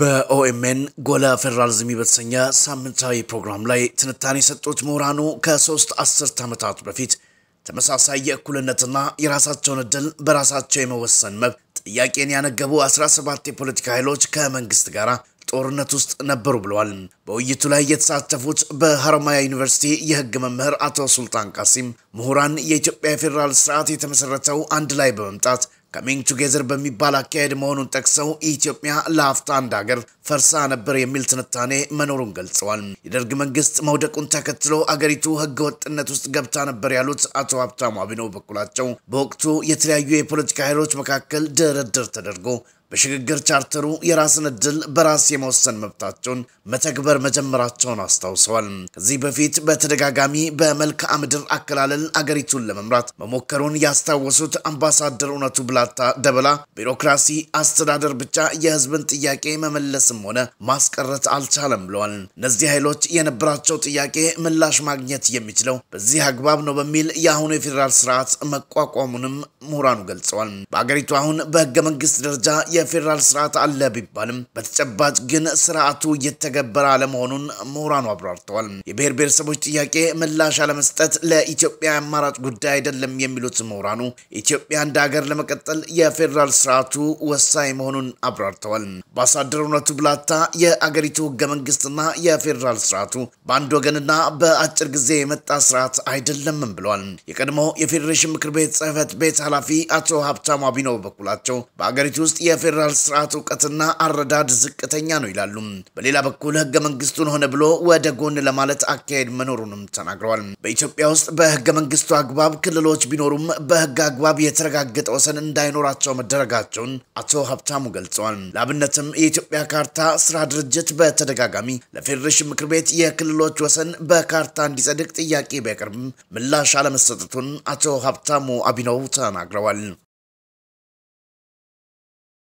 በኦኤምኤን ጎላ ፌዴራሊዝም በተሰኘ ሳምንታዊ ፕሮግራም ላይ ትንታኔ የሰጡት ምሁራኑ ከሶስት አስርት ዓመታት በፊት ተመሳሳይ የእኩልነትና የራሳቸውን ዕድል በራሳቸው የመወሰን መብት ጥያቄን ያነገቡ 17 የፖለቲካ ኃይሎች ከመንግስት ጋር ጦርነት ውስጥ ነበሩ ብለዋል። በውይይቱ ላይ የተሳተፉት በሐረማያ ዩኒቨርሲቲ የህግ መምህር አቶ ሱልጣን ቃሲም ምሁራን የኢትዮጵያ የፌዴራል ስርዓት የተመሰረተው አንድ ላይ በመምጣት ከሚንግ ቱጌዘር በሚባል አካሄድ መሆኑን ጠቅሰው ኢትዮጵያ ለአፍታ አንድ ሀገር ፈርሳ ነበር የሚል ትንታኔ መኖሩን ገልጸዋል። የደርግ መንግስት መውደቁን ተከትሎ አገሪቱ ወጥነት ውስጥ ገብታ ነበር ያሉት አቶ ሀብታሙ አቢነው በኩላቸው በወቅቱ የተለያዩ የፖለቲካ ኃይሎች መካከል ድርድር ተደርጎ በሽግግር ቻርተሩ የራስን እድል በራስ የመወሰን መብታቸውን መተግበር መጀመራቸውን አስታውሰዋል። ከዚህ በፊት በተደጋጋሚ በመልክዓ ምድር አከላለል አገሪቱን ለመምራት መሞከሩን ያስታወሱት አምባሳደር እውነቱ ብላታ ደበላ ቢሮክራሲ፣ አስተዳደር ብቻ የህዝብን ጥያቄ መመለስም ሆነ ማስቀረት አልቻለም ብለዋል። እነዚህ ኃይሎች የነበራቸው ጥያቄ ምላሽ ማግኘት የሚችለው በዚህ አግባብ ነው በሚል የአሁኑ የፌዴራል ስርዓት መቋቋሙንም ምሁራኑ ገልጸዋል። በአገሪቱ አሁን በህገ መንግስት ደረጃ የፌዴራል ስርዓት አለ ቢባልም በተጨባጭ ግን ስርዓቱ እየተገበረ አለመሆኑን ምሁራኑ አብራርተዋል። የብሔር ብሔረሰቦች ጥያቄ ምላሽ አለመስጠት ለኢትዮጵያ አማራጭ ጉዳይ አይደለም የሚሉት ምሁራኑ ኢትዮጵያ እንደ ሀገር ለመቀጠል የፌዴራል ስርዓቱ ወሳኝ መሆኑን አብራርተዋል። በአምባሳደር እውነቱ ብላታ የአገሪቱ ህገ መንግስትና የፌዴራል ስርዓቱ በአንድ ወገንና በአጭር ጊዜ የመጣ ስርዓት አይደለምም ብለዋል። የቀድሞ የፌዴሬሽን ምክር ቤት ጽህፈት ቤት ኃላፊ አቶ ሀብታሙ አቢኖ በኩላቸው በአገሪቱ ውስጥ የ የፌዴራል ስርዓት እውቀትና አረዳድ ዝቅተኛ ነው ይላሉ። በሌላ በኩል ህገ መንግስቱን ሆነ ብሎ ወደ ጎን ለማለት አካሄድ መኖሩንም ተናግረዋል። በኢትዮጵያ ውስጥ በህገ መንግስቱ አግባብ ክልሎች ቢኖሩም በህግ አግባብ የተረጋገጠ ወሰን እንዳይኖራቸው መደረጋቸውን አቶ ሀብታሙ ገልጸዋል። ለአብነትም የኢትዮጵያ ካርታ ስራ ድርጅት በተደጋጋሚ ለፌዴሬሽን ምክር ቤት የክልሎች ወሰን በካርታ እንዲጸድቅ ጥያቄ ቢያቀርብም ምላሽ አለመሰጠቱን አቶ ሀብታሙ አቢነው ተናግረዋል።